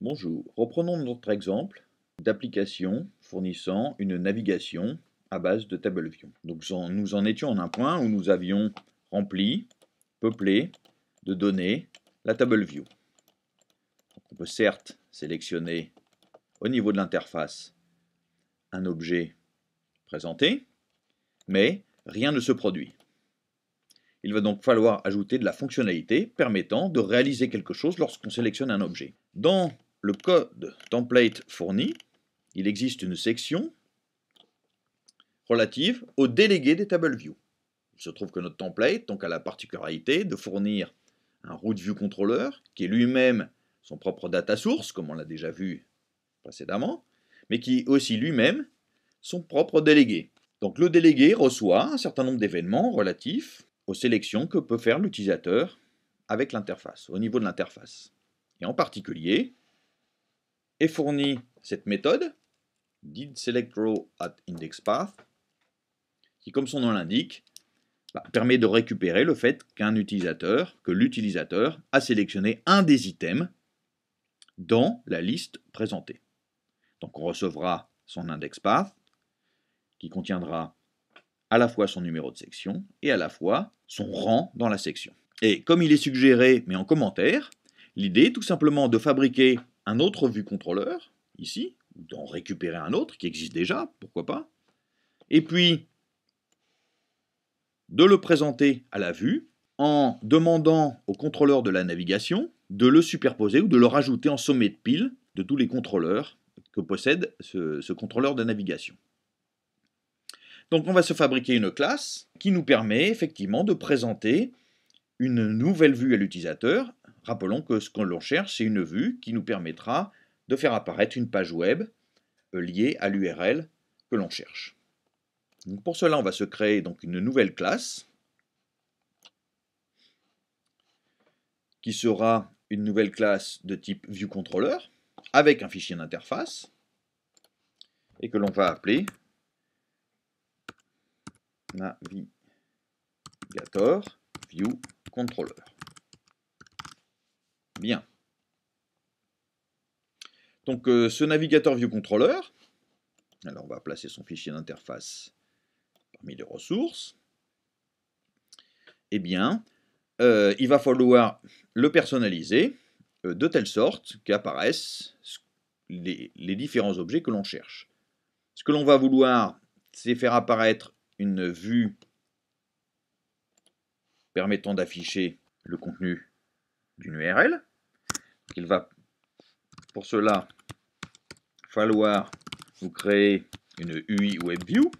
Bonjour, reprenons notre exemple d'application fournissant une navigation à base de TableView. Donc nous en étions en un point où nous avions rempli, peuplé de données la table view. On peut certes sélectionner au niveau de l'interface un objet présenté, mais rien ne se produit. Il va donc falloir ajouter de la fonctionnalité permettant de réaliser quelque chose lorsqu'on sélectionne un objet. Dans le code template fourni, il existe une section relative au délégué des views. Il se trouve que notre template donc, a la particularité de fournir un view controller qui est lui-même son propre data source, comme on l'a déjà vu précédemment, mais qui est aussi lui-même son propre délégué. Donc le délégué reçoit un certain nombre d'événements relatifs aux sélections que peut faire l'utilisateur avec l'interface, au niveau de l'interface. Et en particulier, est cette méthode, didSelectRowAtIndexPath, qui, comme son nom l'indique, bah, permet de récupérer le fait qu'un utilisateur, que l'utilisateur a sélectionné un des items dans la liste présentée. Donc on recevra son index path, qui contiendra à la fois son numéro de section et à la fois son rang dans la section. Et comme il est suggéré, mais en commentaire, l'idée est tout simplement de fabriquer un autre vue contrôleur, ici, d'en récupérer un autre qui existe déjà, pourquoi pas, et puis de le présenter à la vue en demandant au contrôleur de la navigation de le superposer ou de le rajouter en sommet de pile de tous les contrôleurs que possède ce contrôleur de navigation. Donc on va se fabriquer une classe qui nous permet effectivement de présenter une nouvelle vue à l'utilisateur Rappelons que ce que l'on cherche, c'est une vue qui nous permettra de faire apparaître une page web euh, liée à l'URL que l'on cherche. pour cela, on va se créer donc une nouvelle classe qui sera une nouvelle classe de type ViewController avec un fichier d'interface et que l'on va appeler NavigatorViewController. Bien. Donc euh, ce navigateur ViewController, alors on va placer son fichier d'interface parmi les ressources, eh bien, euh, il va falloir le personnaliser euh, de telle sorte qu'apparaissent les, différents objets que l'on cherche. Ce que l'on va vouloir, c'est faire apparaître une vue permettant d'afficher le contenu d'une URL il va pour cela falloir vous créer une UI WebView.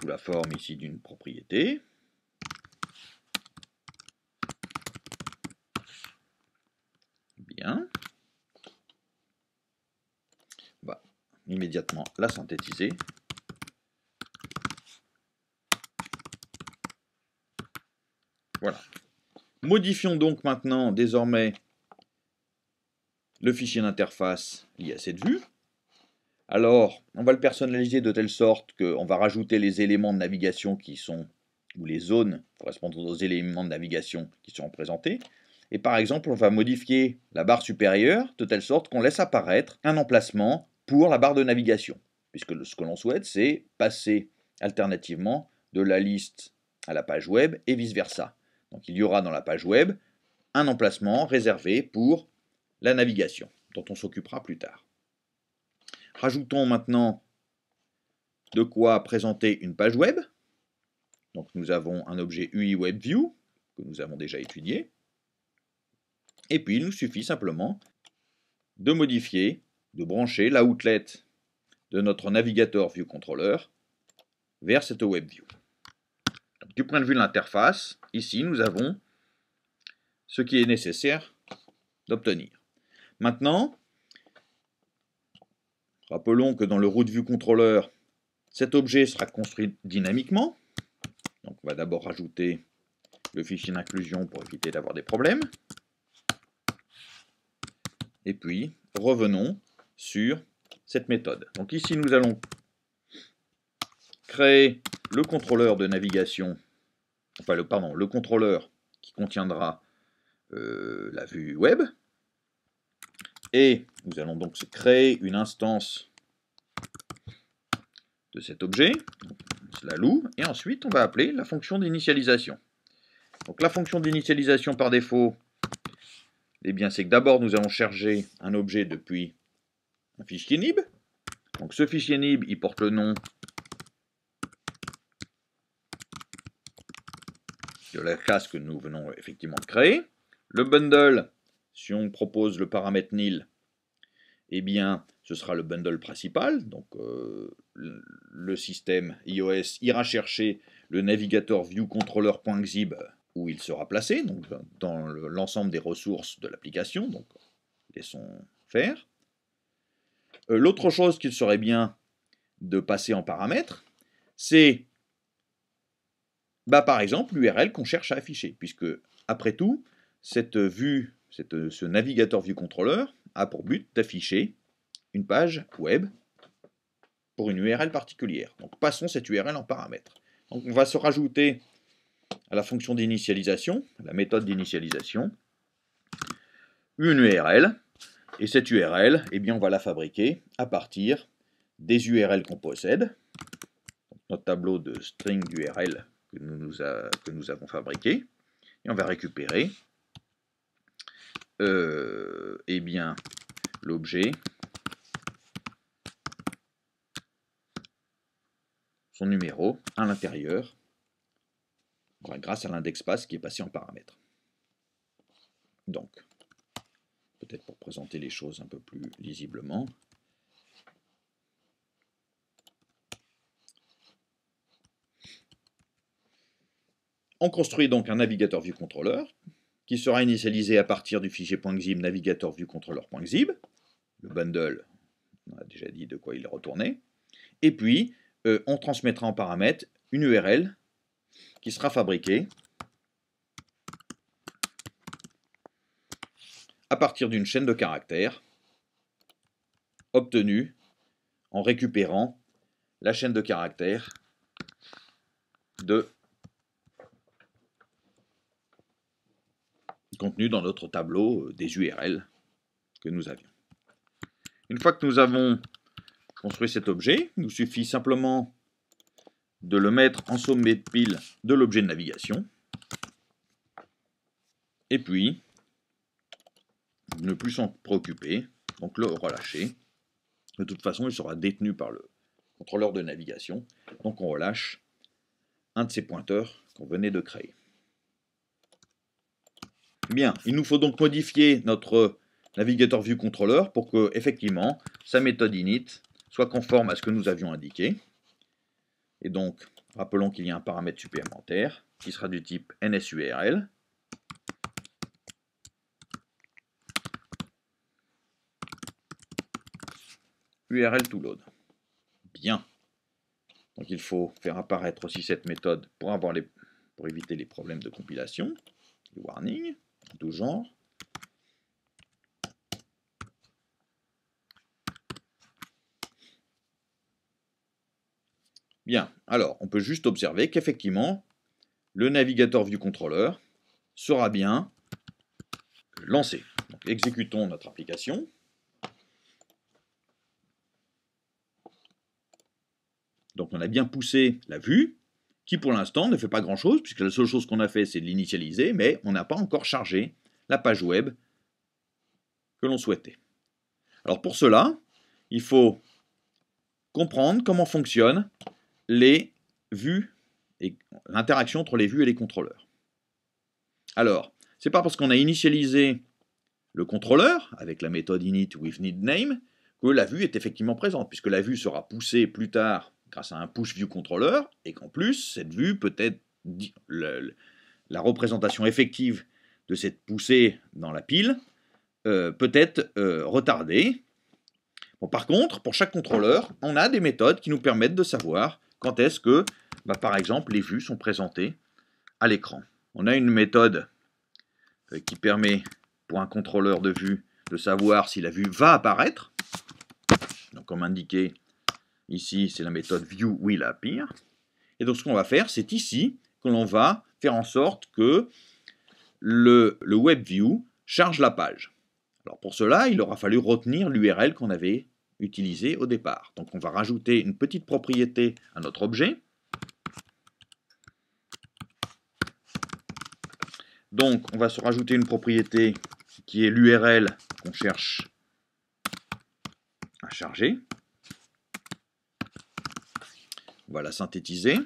Sous la forme ici d'une propriété. Bien. On va immédiatement la synthétiser Voilà. Modifions donc maintenant, désormais, le fichier d'interface lié à cette vue. Alors, on va le personnaliser de telle sorte qu'on va rajouter les éléments de navigation qui sont, ou les zones correspondant aux éléments de navigation qui sont représentés. Et par exemple, on va modifier la barre supérieure de telle sorte qu'on laisse apparaître un emplacement pour la barre de navigation. Puisque ce que l'on souhaite, c'est passer alternativement de la liste à la page web et vice-versa. Donc il y aura dans la page web un emplacement réservé pour la navigation, dont on s'occupera plus tard. Rajoutons maintenant de quoi présenter une page web. Donc nous avons un objet UI WebView, que nous avons déjà étudié. Et puis il nous suffit simplement de modifier, de brancher l'outlet de notre navigateur ViewController vers cette WebView du point de vue de l'interface, ici, nous avons ce qui est nécessaire d'obtenir. Maintenant, rappelons que dans le route vue contrôleur, cet objet sera construit dynamiquement. Donc on va d'abord rajouter le fichier d'inclusion pour éviter d'avoir des problèmes. Et puis, revenons sur cette méthode. Donc ici, nous allons créer le contrôleur de navigation enfin le, pardon, le contrôleur qui contiendra euh, la vue web. Et nous allons donc créer une instance de cet objet, la loue, et ensuite on va appeler la fonction d'initialisation. Donc la fonction d'initialisation par défaut, eh bien c'est que d'abord nous allons charger un objet depuis un fichier nib. Donc ce fichier nib, il porte le nom de la classe que nous venons effectivement de créer. Le bundle, si on propose le paramètre nil, eh bien, ce sera le bundle principal. Donc, euh, le système iOS ira chercher le navigateur viewController.xib où il sera placé, donc dans l'ensemble des ressources de l'application. Donc, laissons faire. Euh, l'autre chose qu'il serait bien de passer en paramètre, c'est bah, par exemple l'URL qu'on cherche à afficher, puisque après tout, cette vue, ce navigateur vue contrôleur a pour but d'afficher une page web pour une URL particulière. Donc passons cette URL en paramètre. Donc on va se rajouter à la fonction d'initialisation, la méthode d'initialisation, une URL, et cette URL, eh bien on va la fabriquer à partir des URL qu'on possède, notre tableau de string d'URL que nous, a, que nous avons fabriqué. Et on va récupérer euh, eh bien l'objet, son numéro à l'intérieur, grâce à l'index passe qui est passé en paramètre. Donc, peut-être pour présenter les choses un peu plus lisiblement, On construit donc un navigateur contrôleur qui sera initialisé à partir du fichier .xib navigateur .xib Le bundle, on a déjà dit de quoi il est retourné. Et puis, euh, on transmettra en paramètre une URL qui sera fabriquée à partir d'une chaîne de caractères obtenue en récupérant la chaîne de caractères de contenu dans notre tableau euh, des URL que nous avions. Une fois que nous avons construit cet objet, il nous suffit simplement de le mettre en sommet de pile de l'objet de navigation, et puis ne plus s'en préoccuper, donc le relâcher. De toute façon, il sera détenu par le contrôleur de navigation, donc on relâche un de ces pointeurs qu'on venait de créer. Eh bien, il nous faut donc modifier notre NavigatorViewController pour que, effectivement, sa méthode init soit conforme à ce que nous avions indiqué. Et donc, rappelons qu'il y a un paramètre supplémentaire qui sera du type NSURL. URL to Bien. Donc il faut faire apparaître aussi cette méthode pour, pour éviter les problèmes de compilation, les warnings de genre. Bien, alors on peut juste observer qu'effectivement, le navigateur view controller sera bien lancé. exécutons notre application. Donc on a bien poussé la vue, qui pour l'instant ne fait pas grand-chose, puisque la seule chose qu'on a fait, c'est de l'initialiser, mais on n'a pas encore chargé la page web que l'on souhaitait. Alors pour cela, il faut comprendre comment fonctionnent les vues et l'interaction entre les vues et les contrôleurs. Alors, c'est pas parce qu'on a initialisé le contrôleur avec la méthode init with name que la vue est effectivement présente, puisque la vue sera poussée plus tard grâce à un push view controller, et qu'en plus, cette vue peut être la représentation effective de cette poussée dans la pile euh, peut être euh, retardée. Bon, par contre, pour chaque contrôleur, on a des méthodes qui nous permettent de savoir quand est-ce que, bah, par exemple, les vues sont présentées à l'écran. On a une méthode euh, qui permet pour un contrôleur de vue de savoir si la vue va apparaître. Donc, comme indiqué, Ici, c'est la méthode view Et donc, ce qu'on va faire, c'est ici que l'on va faire en sorte que le, le web view charge la page. Alors, pour cela, il aura fallu retenir l'URL qu'on avait utilisée au départ. Donc, on va rajouter une petite propriété à notre objet. Donc, on va se rajouter une propriété qui est l'URL qu'on cherche à charger va la synthétiser.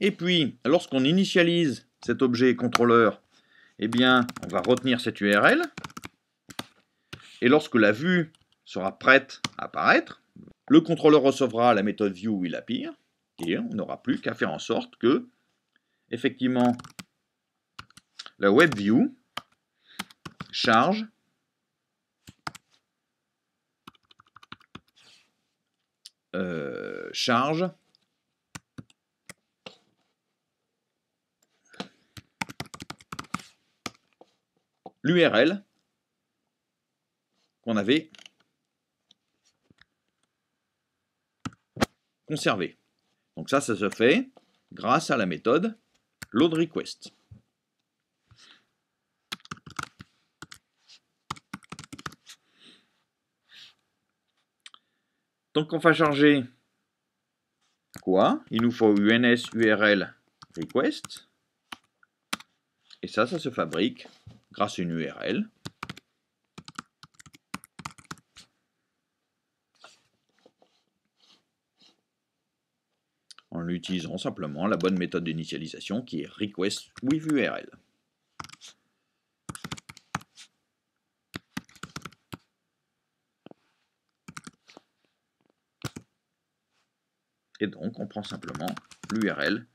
Et puis, lorsqu'on initialise cet objet contrôleur, eh bien, on va retenir cette URL. Et lorsque la vue sera prête à apparaître, le contrôleur recevra la méthode view où il Et on n'aura plus qu'à faire en sorte que, effectivement, la web view charge Euh, charge. L'URL qu'on avait conservée. Donc ça, ça se fait grâce à la méthode load request. Donc on va charger quoi Il nous faut UNS URL request. Et ça, ça se fabrique grâce à une URL. En utilisant simplement la bonne méthode d'initialisation qui est request with URL. Et donc, on prend simplement l'URL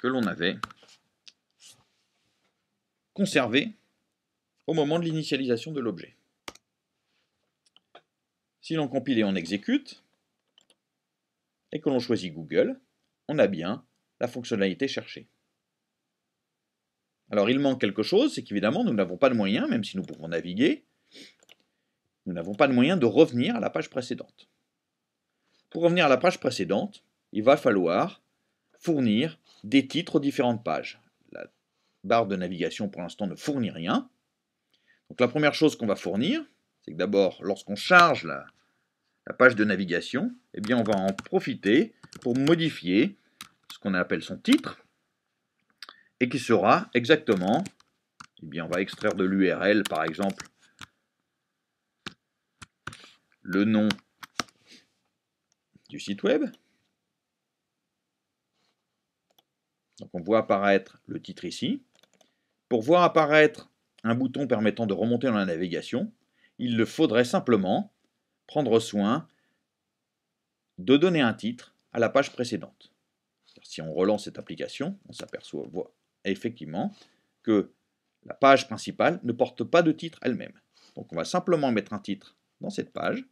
que l'on avait conservée au moment de l'initialisation de l'objet. Si l'on compile et on exécute, et que l'on choisit Google, on a bien la fonctionnalité cherchée. Alors il manque quelque chose, c'est qu'évidemment nous n'avons pas de moyen, même si nous pouvons naviguer, nous n'avons pas de moyen de revenir à la page précédente. Pour revenir à la page précédente, il va falloir fournir des titres aux différentes pages. La barre de navigation pour l'instant ne fournit rien. Donc la première chose qu'on va fournir, c'est que d'abord, lorsqu'on charge la, la, page de navigation, eh bien on va en profiter pour modifier ce qu'on appelle son titre, et qui sera exactement, eh bien on va extraire de l'URL par exemple le nom site web. Donc on voit apparaître le titre ici. Pour voir apparaître un bouton permettant de remonter dans la navigation, il le faudrait simplement prendre soin de donner un titre à la page précédente. Si on relance cette application, on s'aperçoit effectivement que la page principale ne porte pas de titre elle-même. Donc on va simplement mettre un titre dans cette page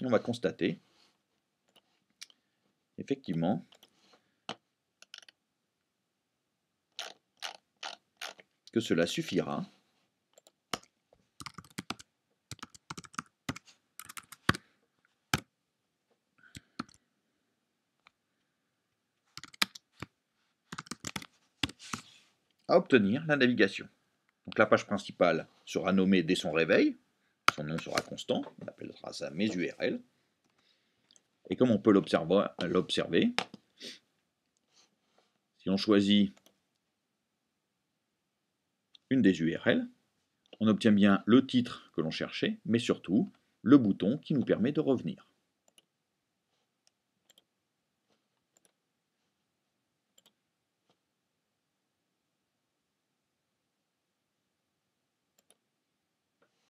et on va constater effectivement, que cela suffira à obtenir la navigation. Donc la page principale sera nommée dès son réveil, son nom sera constant, on appellera ça mes URL. Et comme on peut l'observer, si on choisit une des URL, on obtient bien le titre que l'on cherchait, mais surtout le bouton qui nous permet de revenir.